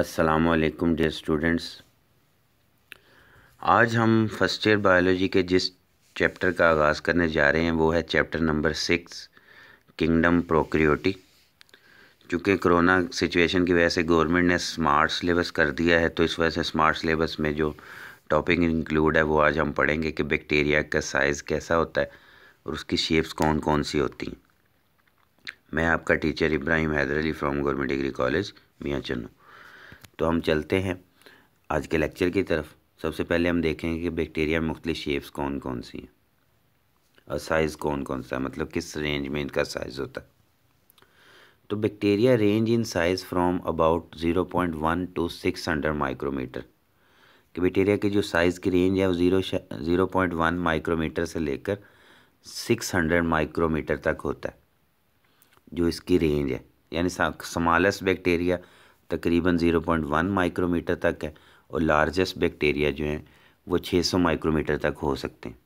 अस्सलाम वालेकुम dear students आज हम फर्स्ट ईयर बायोलॉजी के जिस चैप्टर का आगाज़ करने जा रहे हैं वो है chapter number six kingdom prokaryotae चूँकि कोरोना सिचुएशन की वजह से गवर्नमेंट ने स्मार्ट सिलेबस कर दिया है तो इस वजह से स्मार्ट सिलेबस में जो टॉपिक इंक्लूड है वो आज हम पढ़ेंगे कि बैक्टीरिया का साइज़ कैसा होता है और उसकी शेप्स कौन कौन सी होती हैं मैं आपका teacher Ibrahim Haider Ali from government degree college Mian Channu तो हम चलते हैं आज के लेक्चर की तरफ सबसे पहले हम देखेंगे कि बैक्टीरिया में मुख्तलि शेप्स कौन कौन सी हैं और साइज़ कौन कौन सा मतलब किस रेंज में इनका साइज़ होता है तो bacteria range in size from about zero point one to six hundred micrometre कि बैक्टीरिया की जो साइज़ की रेंज है वो zero zero point one micrometre से लेकर सिक्स हंड्रेड माइक्रोमीटर तक होता है जो इसकी रेंज है यानी स्मॉलेस्ट बैक्टीरिया तकरीबन ज़ीरो पॉइंट वन माइक्रोमीटर तक है और लार्जेस्ट बैक्टीरिया जो हैं वो छः सौ माइक्रोमीटर तक हो सकते हैं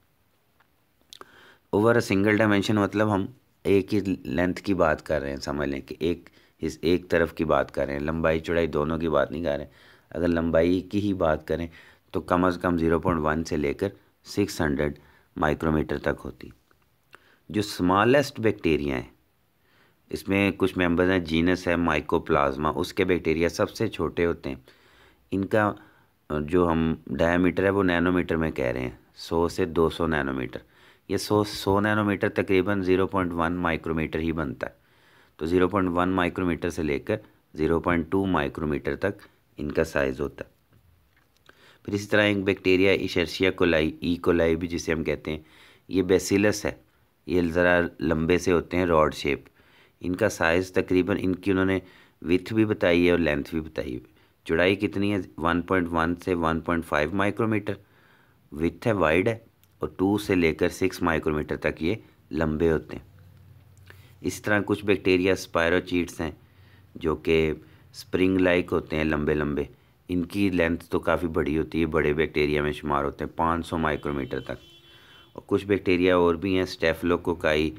ओवर अ सिंगल डायमेंशन मतलब हम एक ही लेंथ की बात कर रहे हैं समझ लें कि एक इस एक तरफ की बात कर रहे हैं लंबाई चौड़ाई दोनों की बात नहीं कर रहे हैं अगर लंबाई की ही बात करें तो कम अज़ कम ज़ीरो पॉइंट वन से लेकर सिक्स हंड्रेड माइक्रोमीटर तक होती जो स्मॉलेस्ट बैक्टीरिया हैं इसमें कुछ मेंबर्स हैं जीनस है माइकोप्लाज्मा उसके बैक्टीरिया सबसे छोटे होते हैं इनका जो हम डायमीटर है वो नैनोमीटर में कह रहे हैं सौ से दो सौ नैनोमीटर ये सौ सौ नैनोमीटर तकरीबन ज़ीरो पॉइंट वन माइक्रोमीटर ही बनता है तो ज़ीरो पॉइंट वन माइक्रोमीटर से लेकर ज़ीरो पॉइंट टू माइक्रोमीटर तक इनका साइज़ होता है फिर इसी तरह एक bacteria Escherichia coli E coli भी जिसे हम कहते हैं ये बेसिलस है ये ज़रा लंबे से होते हैं रॉड शेप इनका साइज़ तकरीबन इनकी उन्होंने विथ भी बताई है और लेंथ भी बताई है चौड़ाई कितनी है 1.1 से 1.5 माइक्रोमीटर विथ है वाइड है और टू से लेकर सिक्स माइक्रोमीटर तक ये लंबे होते हैं इस तरह कुछ बैक्टीरिया स्पायरोचीट्स हैं जो कि स्प्रिंग लाइक होते हैं लंबे लंबे इनकी लेंथ तो काफ़ी बड़ी होती है बड़े बैक्टीरिया में शुमार होते हैं 500 माइक्रोमीटर तक और कुछ बैक्टीरिया और भी हैं स्टेफलोकोकाई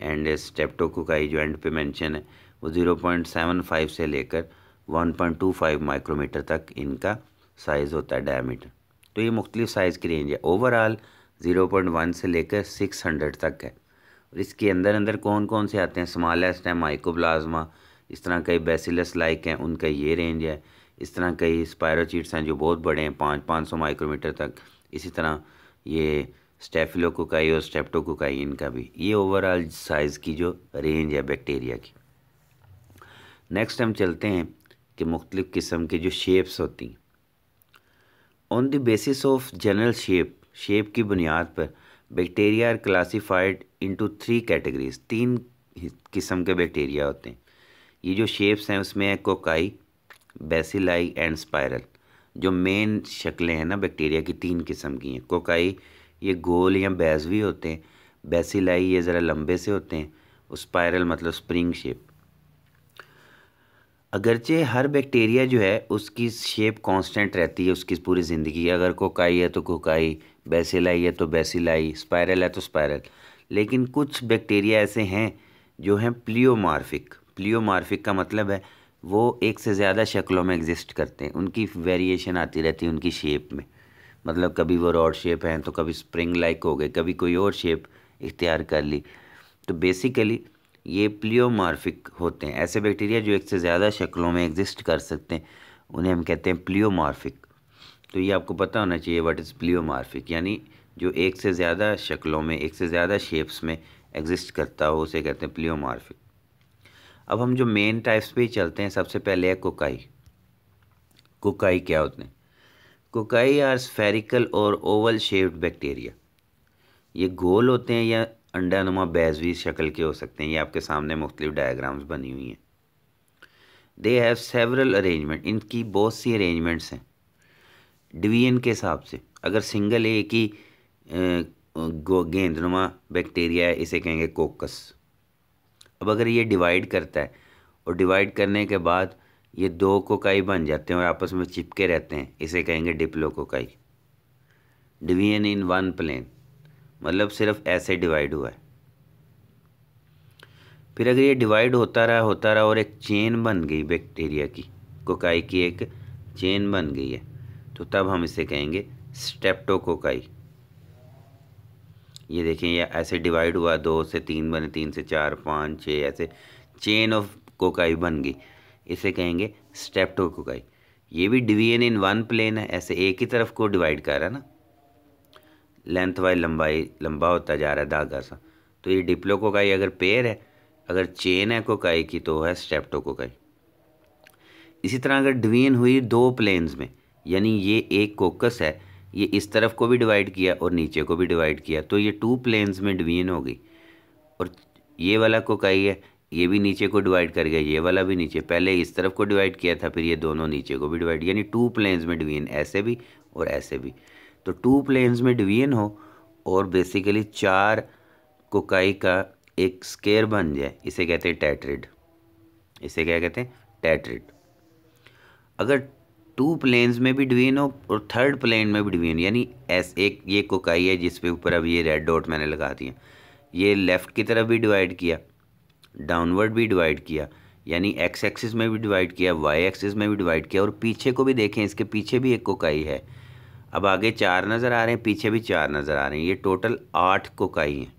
एंड स्टेप्टोकोकाई का जो एंड पे मेंशन है वो ज़ीरो पॉइंट सेवन फाइव से लेकर one point two five micrometre तक इनका साइज़ होता है डायमीटर तो ये मुख्तलिफ़ साइज़ की रेंज है ओवरऑल ज़ीरो पॉइंट वन से लेकर सिक्स हंड्रेड तक है और इसके अंदर अंदर कौन कौन से आते हैं स्मॉलेस्ट हैं माइकोप्लाज्मा इस तरह कई बेसिलस लाइक हैं उनका ये रेंज है इस तरह कई स्पायरोचीट्स हैं जो बहुत बड़े हैं पाँच पाँच सौ माइक्रोमीटर तक इसी तरह ये स्टेफिलोकोकाई और स्टेप्टोकोकाई इनका भी ये ओवरऑल साइज़ की जो रेंज है बैक्टीरिया की नेक्स्ट हम चलते हैं कि मुख्तलिफ़ किस्म के जो शेप्स होती हैं on the basis of general shape shape की बुनियाद पर bacteria are classified into three categories तीन किस्म के बैक्टीरिया होते हैं ये जो शेप्स हैं उसमें है कोकाई बेसिलाई एंड स्पायरल जो मेन शक्लें हैं ना बैक्टीरिया की तीन किस्म की हैं कोकाई ये गोल या भी होते हैं बेसिलाई ये ज़रा लंबे से होते हैं स्पायरल मतलब स्प्रिंग शेप अगरचे हर बैक्टीरिया जो है उसकी शेप कांस्टेंट रहती है उसकी पूरी ज़िंदगी अगर कोकाई है तो कोकाई बेसिलाई है तो बेसिलाई स्पायरल है तो स्पायरल लेकिन कुछ बैक्टीरिया ऐसे हैं जो हैं प्लियोमार्फिक प्लियोमार्फिक का मतलब है वो एक से ज़्यादा शक्लों में एग्जिस्ट करते हैं उनकी वेरिएशन आती रहती है उनकी शेप में मतलब कभी वो रॉड शेप हैं तो कभी स्प्रिंग लाइक हो गए कभी कोई और शेप इख्तियार कर ली तो बेसिकली ये प्लियोमार्फिक होते हैं ऐसे बैक्टीरिया जो एक से ज़्यादा शक्लों में एग्जिस्ट कर सकते हैं उन्हें हम कहते हैं प्लियोमार्फिक तो ये आपको पता होना चाहिए व्हाट इज़ प्लियोमार्फिक यानी जो एक से ज़्यादा शक्लों में एक से ज़्यादा शेप्स में एग्जिस्ट करता हो उसे कहते हैं प्लियोमार्फिक अब हम जो मेन टाइप्स पे ही चलते हैं सबसे पहले है कोकाई कोकाई क्या होते हैं कोकाई आर स्फेरिकल और ओवल शेप्ड बैक्टीरिया ये गोल होते हैं या अंडा नुमा बैजवी शक्ल के हो सकते हैं ये आपके सामने मुख्तलिफ डायग्राम्स बनी हुई हैं दे हैव सेवरल अरेंजमेंट इनकी बहुत सी अरेंजमेंट्स हैं डिवीजन के हिसाब से अगर सिंगल एक ही गेंदनुमा बैक्टीरिया है इसे कहेंगे कोकस अब अगर ये डिवाइड करता है और डिवाइड करने के बाद ये दो कोकाई बन जाते हैं और आपस में चिपके रहते हैं इसे कहेंगे diplococci division in one plane मतलब सिर्फ ऐसे डिवाइड हुआ है फिर अगर ये डिवाइड होता रहा होता रहा और एक चेन बन गई बैक्टीरिया की कोकाई की एक चेन बन गई है तो तब हम इसे कहेंगे स्टेप्टोकोकाई ये देखें ये ऐसे डिवाइड हुआ दो से तीन बने तीन से चार पाँच छः ऐसे चेन ऑफ कोकाई बन गई इसे कहेंगे स्टेप्टोकोकाई ये भी डिवीजन इन वन प्लेन है ऐसे एक ही तरफ को डिवाइड कर रहा है ना लेंथ वाइज लंबाई लंबा होता जा रहा है धागा सा तो ये डिप्लोकोकाई अगर पेयर है अगर चेन है कोकाई की तो है स्टेप्टोकोकाई इसी तरह अगर डिवीजन हुई दो प्लेन्स में यानी ये एक कोकस है ये इस तरफ को भी डिवाइड किया और नीचे को भी डिवाइड किया तो ये टू प्लेन्स में डिवीजन हो गई और ये वाला कोकाई है ये भी नीचे को डिवाइड कर गया ये वाला भी नीचे पहले इस तरफ को डिवाइड किया था फिर ये दोनों नीचे को भी डिवाइड यानी टू प्लेन्स में डिवीजन ऐसे भी और ऐसे भी तो टू प्लेन्स में डिवीजन हो और बेसिकली चार कोकाई का एक स्केयर बन जाए इसे कहते हैं टैट्रिड इसे क्या कहते हैं टैट्रिड अगर टू प्लेन्स में भी डिवीजन हो और थर्ड प्लेन में भी डिवीजन यानी एस एक ये कोकाई है जिसपे ऊपर अब ये रेड डॉट मैंने लगा दिया ये लेफ़्ट की तरफ भी डिवाइड किया डाउनवर्ड भी डिवाइड किया यानी एक्स एक्सिस में भी डिवाइड किया वाई एक्सिस में भी डिवाइड किया और पीछे को भी देखें इसके पीछे भी एक कोकाई है अब आगे चार नज़र आ रहे हैं पीछे भी चार नज़र आ रहे हैं ये टोटल आठ कोकाई हैं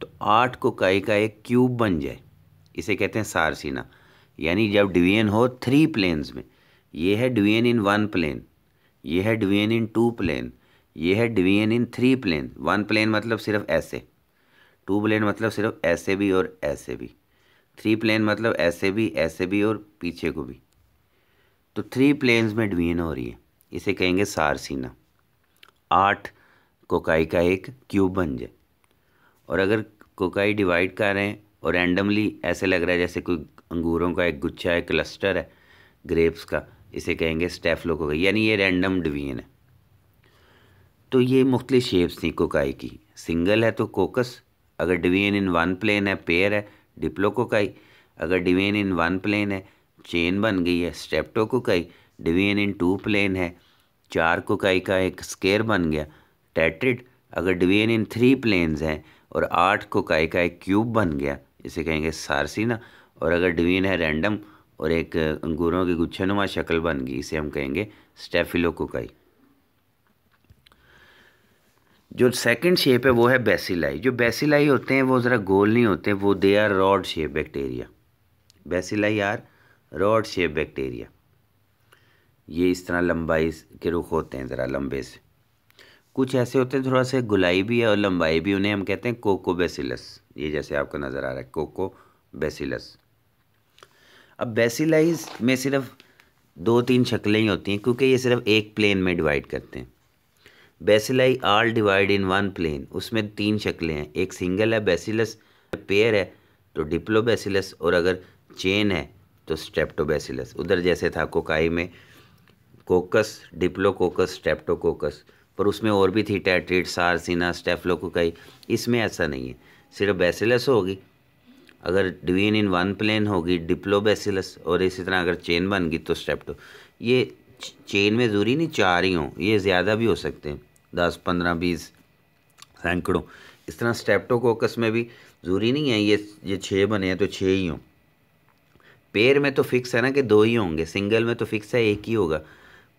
तो आठ कोकाई का एक क्यूब बन जाए इसे कहते हैं सारसीना यानी जब डिवीजन हो थ्री प्लेन्स में ये है डिवीजन इन वन प्लेन ये है डिवीजन इन टू प्लेन ये है division in three plane one plane मतलब सिर्फ ऐसे टू प्लेन मतलब सिर्फ ऐसे भी और ऐसे भी थ्री प्लेन मतलब ऐसे भी ऐसे भी और पीछे को भी तो थ्री प्लेन्स में डिवीजन हो रही है इसे कहेंगे सारसीना आठ कोकाई का एक क्यूब बन जाए और अगर कोकाई डिवाइड कर रहे हैं और रैंडमली ऐसे लग रहा है जैसे कोई अंगूरों का एक गुच्छा है क्लस्टर है ग्रेप्स का इसे कहेंगे स्टेफलो कोकाई यानी ये रैंडम डिवीजन है तो ये मुख्तलि शेप्स थी कोकाई की सिंगल है तो कोकस अगर डिवीजन इन वन प्लेन है पेयर है डिप्लोकोकाई अगर डिवीजन इन वन प्लेन है चेन बन गई है streptococci division in two plane है चार कोकाई का एक स्केयर बन गया टेट्रिड अगर डिवीजन इन थ्री प्लेन्स हैं और आठ कोकाई का एक क्यूब बन गया इसे कहेंगे सारसीना और अगर डिवीजन है रैंडम और एक अंगूरों की गुच्छनुमा शक्ल बन गई इसे हम कहेंगे स्टेफिलोकोकाई जो सेकंड शेप है वो है बेसिलाई जो बेसिलाई होते हैं वो ज़रा गोल नहीं होते वो they are rod shape bacteria bacilli are rod shape bacteria ये इस तरह लंबाई के रुख होते हैं ज़रा लंबे से कुछ ऐसे होते हैं थोड़ा सा गुलाई भी है और लंबाई भी उन्हें हम कहते हैं कोको बेसिलस ये जैसे आपको नज़र आ रहा है कोको बेसिलस अब बेसिलाइज में सिर्फ दो तीन शक्लें ही होती हैं क्योंकि ये सिर्फ एक प्लेन में डिवाइड करते हैं bacilli all divide in one plane उसमें तीन शक्लें हैं एक सिंगल है बेसिलस पेयर है तो बेसिलस और अगर चेन है तो स्टेप्टोबैसिलस उधर जैसे था कोकाई में कोकस डिप्लोकोकस स्टेप्टोकोकस पर उसमें और भी थी टैट्रिड सारसिना कोकाई इसमें ऐसा नहीं है सिर्फ बेसिलस होगी अगर डिवीन इन वन प्लेन होगी बेसिलस और इसी तरह अगर चेन बन गई तो स्टेप्टो ये चेन में ज़रूरी नहीं चार ही हों ये ज़्यादा भी हो सकते हैं दस पंद्रह बीस सैकड़ों इस तरह स्टेप्टो कोकस में भी ज़रूरी नहीं है ये ये छः बने हैं तो छः ही हों पेर में तो फिक्स है ना कि दो ही होंगे सिंगल में तो फिक्स है एक ही होगा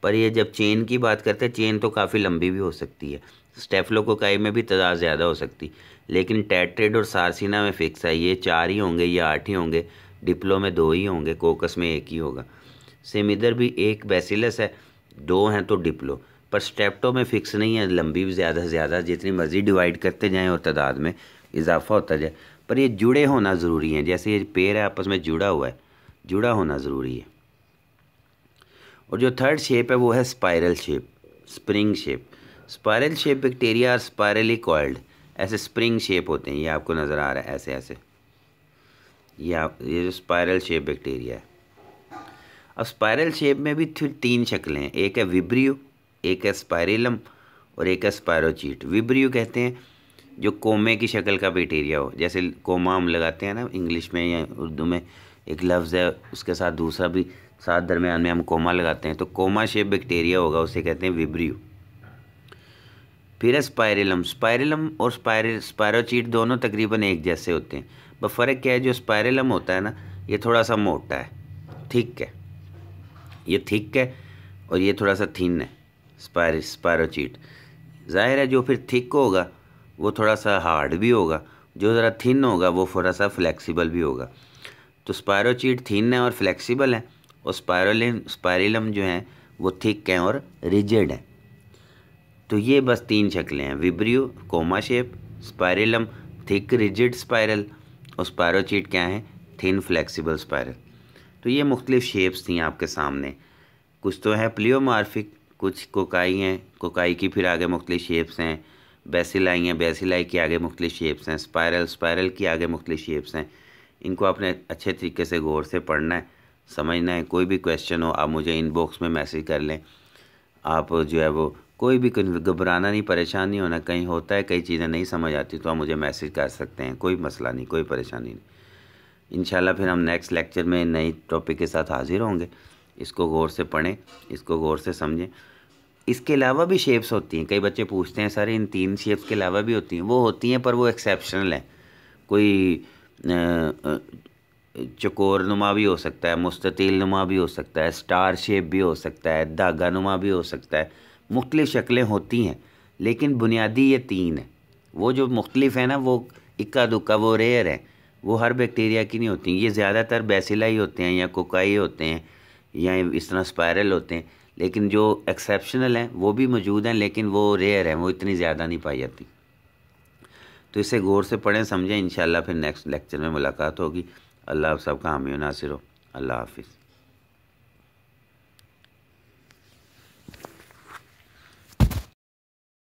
पर ये जब चेन की बात करते हैं चेन तो काफ़ी लंबी भी हो सकती है स्टेफलोकोकाई में भी तादाद ज़्यादा हो सकती लेकिन टैट्रेड और सारसिना में फिक्स है ये चार ही होंगे या आठ ही होंगे डिप्लो में दो ही होंगे कोकस में एक ही होगा सेम इधर भी एक बेसिलस है दो हैं तो डिप्लो पर स्टेप्टो में फ़िक्स नहीं है लंबी ज़्यादा से ज़्यादा जितनी मर्ज़ी डिवाइड करते जाएँ और तादाद में इजाफा होता जाए पर ये जुड़े होना ज़रूरी है जैसे ये पेड़ है आपस में जुड़ा हुआ है जुड़ा होना ज़रूरी है और जो थर्ड शेप है वो है spiral shape spring shape spiral shape bacteria और स्पायरली कॉल्ड ऐसे स्प्रिंग शेप होते हैं ये आपको नज़र आ रहा है ऐसे ऐसे ये आप ये जो स्पायरल शेप बैक्टीरिया है अब स्पायरल शेप में भी तीन शक्लें हैं एक है विब्रियो एक है स्पायरेलम और एक है स्पायरोचीट विब्रियो कहते हैं जो कोमे की शक्ल का बैक्टीरिया हो जैसे कोमा हम लगाते हैं ना इंग्लिश में या उर्दू में एक लफ्ज़ है उसके साथ दूसरा भी साथ दरमियान में हम कोमा लगाते हैं तो कोमा शेप बैक्टीरिया होगा उसे कहते हैं विब्रियो फिर है स्पायरेलम स्पायरेलम और स्पायर स्पायरोचीट दोनों तकरीबन एक जैसे होते हैं पर फ़र्क क्या है जो स्पायरेलम होता है ना ये थोड़ा सा मोटा है ठीक है ये थिक है और ये थोड़ा सा थिन है स्पायर स्पायरोचीट जाहिर है जो फिर थिक होगा वो थोड़ा सा हार्ड भी होगा जो ज़रा थिन होगा वो थोड़ा सा फ्लैक्सीबल भी होगा तो स्पायरोचीट थिन है और फ्लैक्सीबल है और स्पायरोलिन स्पायरिलम जो हैं वो थिक हैं और रिजिड हैं तो ये बस तीन शक्लें हैं vibrio comma shape spirillum thick rigid spiral और स्पायरोचीट क्या है थिन फ्लैक्सीबल स्पायरल तो ये मुख्तलिफ़ शेप्स थी आपके सामने कुछ तो है प्लियोमार्फिक कुछ कोकाई हैं कोकाई की फिर आगे मुख्तलि शेप्स हैं बेसिलाई हैं बेसिलाई की आगे मुख्तलि शेप्स हैं स्पायरल स्पायरल की आगे मुख्तलि शेप्स हैं इनको आपने अच्छे तरीके से गौर से पढ़ना है समझना है कोई भी क्वेश्चन हो आप मुझे इनबॉक्स में मैसेज कर लें आप जो है वो कोई भी घबराना नहीं परेशान नहीं होना कहीं होता है कई चीज़ें नहीं समझ आती तो आप मुझे मैसेज कर सकते हैं कोई मसला नहीं कोई परेशानी नहीं इंशाल्लाह फिर हम नेक्स्ट लेक्चर में नई टॉपिक के साथ हाज़िर होंगे इसको गौर से पढ़ें इसको गौर से समझें इसके अलावा भी शेप्स होती हैं कई बच्चे पूछते हैं सर इन तीन शेप्स के अलावा भी होती हैं वो होती हैं पर वो एक्सेप्शनल हैं कोई चकोर नुमा भी हो सकता है मुस्ततील नुमा भी हो सकता है स्टार शेप भी हो सकता है धागा नुमा भी हो सकता है मुख्तलिफ़ शक्लें होती हैं लेकिन बुनियादी ये तीन है वो जो मुख्तलिफ है ना वो इक्का दुक्का वो रेयर है वो हर बैक्टीरिया की नहीं होती ये ज़्यादातर बैसिला ही होते हैं या कोकाई होते हैं या इस तरह स्पायरल होते हैं लेकिन जो एक्सेप्शनल हैं वो भी मौजूद हैं लेकिन वो रेयर हैं वो इतनी ज़्यादा नहीं पाई जाती तो इसे गौर से पढ़ें समझें इन फिर नेक्स्ट लेक्चर में मुलाकात होगी अल्लाह आप सबका हामी नासिर हो अल्लाह हाफिज़